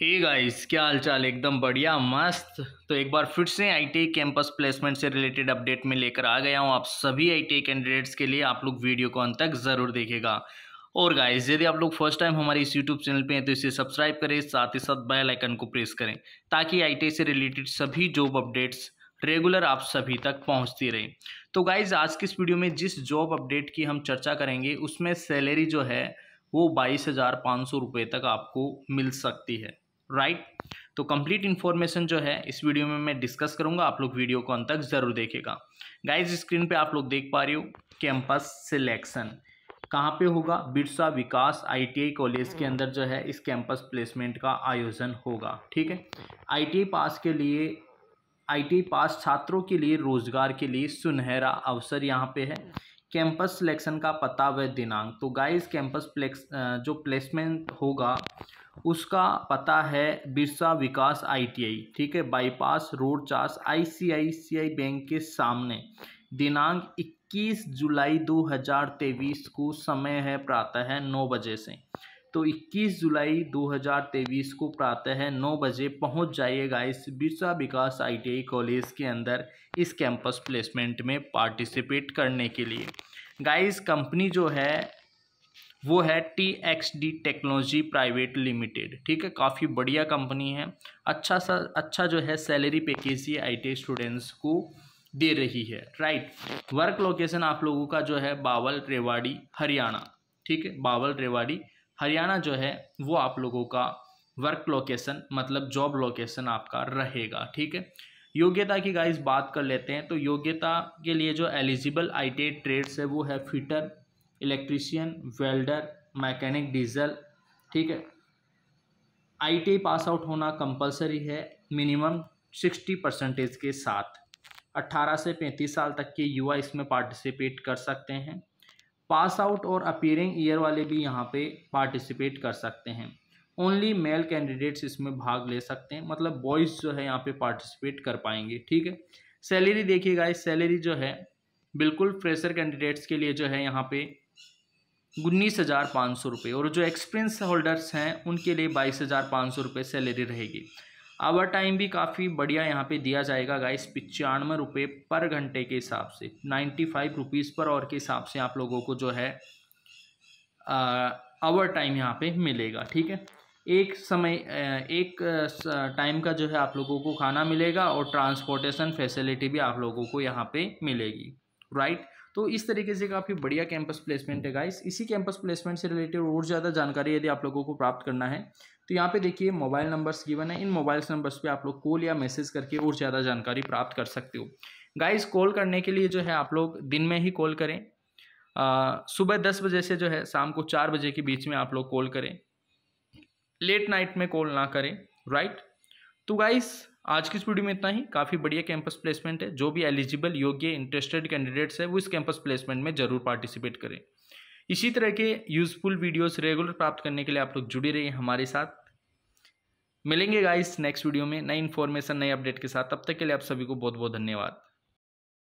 hey guys क्या हालचाल एकदम बढ़िया मस्त तो एक बार फिर से आईटीआई कैंपस प्लेसमेंट से रिलेटेड अपडेट में लेकर आ गया हूँ आप सभी आईटीआई कैंडिडेट्स के लिए आप लोग वीडियो को अंत तक ज़रूर देखेगा और गाइस यदि आप लोग फर्स्ट टाइम हमारे इस यूट्यूब चैनल पे हैं तो इसे सब्सक्राइब करें साथ ही साथ बेल आइकन को प्रेस करें ताकि आई से रिलेटेड सभी जॉब अपडेट्स रेगुलर आप सभी तक पहुँचती रहे तो गाइज आज की इस वीडियो में जिस जॉब अपडेट की हम चर्चा करेंगे उसमें सैलरी जो है वो बाईस हज़ार पाँच सौ रुपये तक आपको मिल सकती है राइट तो कंप्लीट इन्फॉर्मेशन जो है इस वीडियो में मैं डिस्कस करूंगा आप लोग वीडियो को अंत तक जरूर देखेगा गाइज स्क्रीन पे आप लोग देख पा रहे हो कैंपस सिलेक्शन कहाँ पे होगा बिरसा विकास आईटीआई कॉलेज के अंदर जो है इस कैंपस प्लेसमेंट का आयोजन होगा ठीक है आईटीआई पास के लिए आईटीआई पास छात्रों के लिए रोजगार के लिए सुनहरा अवसर यहाँ पे है कैंपस सिलेक्शन का पता व दिनांक तो गाइस कैंपस प्लेक्स जो प्लेसमेंट होगा उसका पता है बिरसा विकास आईटीआई ठीक है bypass road Chas ICICI bank के सामने दिनांक 21 जुलाई 2023 को समय है प्रातः है नौ बजे से तो 21 जुलाई 2023 को प्रातः है नौ बजे पहुंच जाइएगा इस बिरसा विकास आईटीआई कॉलेज के अंदर इस कैंपस प्लेसमेंट में पार्टिसिपेट करने के लिए गाइस कंपनी जो है वो है T X D technology private limited ठीक है काफ़ी बढ़िया कंपनी है अच्छा सा अच्छा जो है सैलरी पैकेज ये आई स्टूडेंट्स को दे रही है राइट वर्क लोकेशन आप लोगों का जो है बावल रेवाड़ी हरियाणा ठीक है बावल रेवाड़ी हरियाणा जो है वो आप लोगों का वर्क लोकेशन मतलब जॉब लोकेशन आपका रहेगा ठीक है योग्यता की गाइस बात कर लेते हैं तो योग्यता के लिए जो एलिजिबल आई टी ट्रेड्स है वो है fitter electrician welder mechanic diesel ठीक है आई पास आउट होना कंपलसरी है मिनिमम सिक्सटी परसेंटेज के साथ अट्ठारह से पैंतीस साल तक के युवा इसमें पार्टिसिपेट कर सकते हैं पास आउट और अपीयरिंग ईयर वाले भी यहाँ पे पार्टिसिपेट कर सकते हैं ओनली मेल कैंडिडेट्स इसमें भाग ले सकते हैं मतलब बॉयज़ जो है यहाँ पे पार्टिसिपेट कर पाएंगे ठीक है सैलरी देखिएगा इस सैलरी जो है बिल्कुल फ्रेशर कैंडिडेट्स के लिए जो है यहाँ पे उन्नीस हज़ार पाँच सौ रुपये और जो एक्सपीरियंस होल्डर्स हैं उनके लिए बाईस हज़ार पाँच सौ रुपये सैलरी रहेगी आवर टाइम भी काफ़ी बढ़िया यहाँ पे दिया जाएगा गाइस पचानवे रुपये पर घंटे के हिसाब से नाइन्टी फाइव रुपीज़ पर और के हिसाब से आप लोगों को जो है आवर टाइम यहाँ पे मिलेगा ठीक है एक समय एक टाइम का जो है आप लोगों को खाना मिलेगा और ट्रांसपोर्टेशन फैसिलिटी भी आप लोगों को यहाँ पे मिलेगी राइट तो इस तरीके से काफ़ी बढ़िया कैंपस प्लेसमेंट है गाइस इसी कैंपस प्लेसमेंट से रिलेटेड और ज़्यादा जानकारी यदि आप लोगों को प्राप्त करना है तो यहाँ पे देखिए मोबाइल नंबर्स गिवन है इन मोबाइल नंबर्स पे आप लोग कॉल या मैसेज करके और ज़्यादा जानकारी प्राप्त कर सकते हो गाइस कॉल करने के लिए जो है आप लोग दिन में ही कॉल करें आ, सुबह दस बजे से जो है शाम को चार बजे के बीच में आप लोग कॉल करें लेट नाइट में कॉल ना करें राइट तो गाइस आज की इस वीडियो में इतना ही काफ़ी बढ़िया कैंपस प्लेसमेंट है जो भी एलिजिबल योग्य इंटरेस्टेड कैंडिडेट्स है वो इस कैंपस प्लेसमेंट में जरूर पार्टिसिपेट करें इसी तरह के यूजफुल वीडियोस रेगुलर प्राप्त करने के लिए आप लोग जुड़े रहिए हमारे साथ मिलेंगे गाइस नेक्स्ट वीडियो में नई इन्फॉर्मेशन नए अपडेट के साथ तब तक के लिए आप सभी को बहुत बहुत धन्यवाद